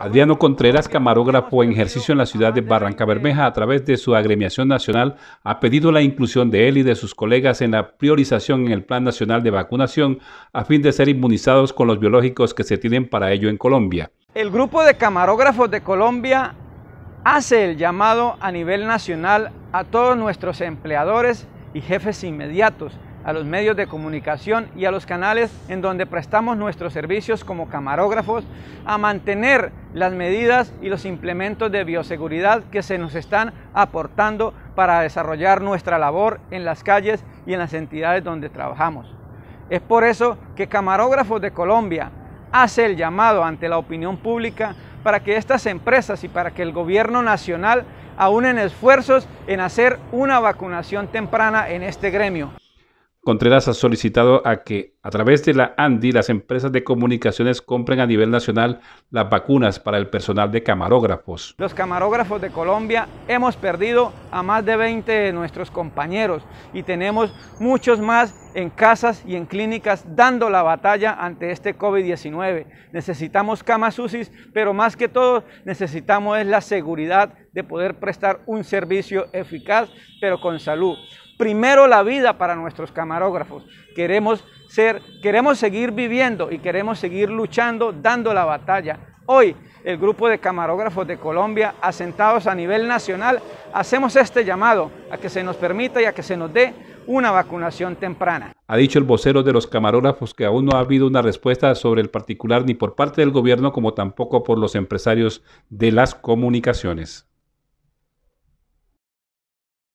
Adriano Contreras, camarógrafo en ejercicio en la ciudad de Barranca Bermeja, a través de su agremiación nacional, ha pedido la inclusión de él y de sus colegas en la priorización en el Plan Nacional de Vacunación a fin de ser inmunizados con los biológicos que se tienen para ello en Colombia. El grupo de camarógrafos de Colombia hace el llamado a nivel nacional a todos nuestros empleadores y jefes inmediatos a los medios de comunicación y a los canales en donde prestamos nuestros servicios como camarógrafos a mantener las medidas y los implementos de bioseguridad que se nos están aportando para desarrollar nuestra labor en las calles y en las entidades donde trabajamos. Es por eso que Camarógrafos de Colombia hace el llamado ante la opinión pública para que estas empresas y para que el gobierno nacional aunen esfuerzos en hacer una vacunación temprana en este gremio. Contreras ha solicitado a que a través de la ANDI las empresas de comunicaciones compren a nivel nacional las vacunas para el personal de camarógrafos. Los camarógrafos de Colombia hemos perdido a más de 20 de nuestros compañeros y tenemos muchos más en casas y en clínicas dando la batalla ante este COVID-19. Necesitamos camas UCI, pero más que todo necesitamos es la seguridad de poder prestar un servicio eficaz pero con salud primero la vida para nuestros camarógrafos. Queremos ser, queremos seguir viviendo y queremos seguir luchando, dando la batalla. Hoy, el grupo de camarógrafos de Colombia, asentados a nivel nacional, hacemos este llamado a que se nos permita y a que se nos dé una vacunación temprana. Ha dicho el vocero de los camarógrafos que aún no ha habido una respuesta sobre el particular ni por parte del gobierno como tampoco por los empresarios de las comunicaciones.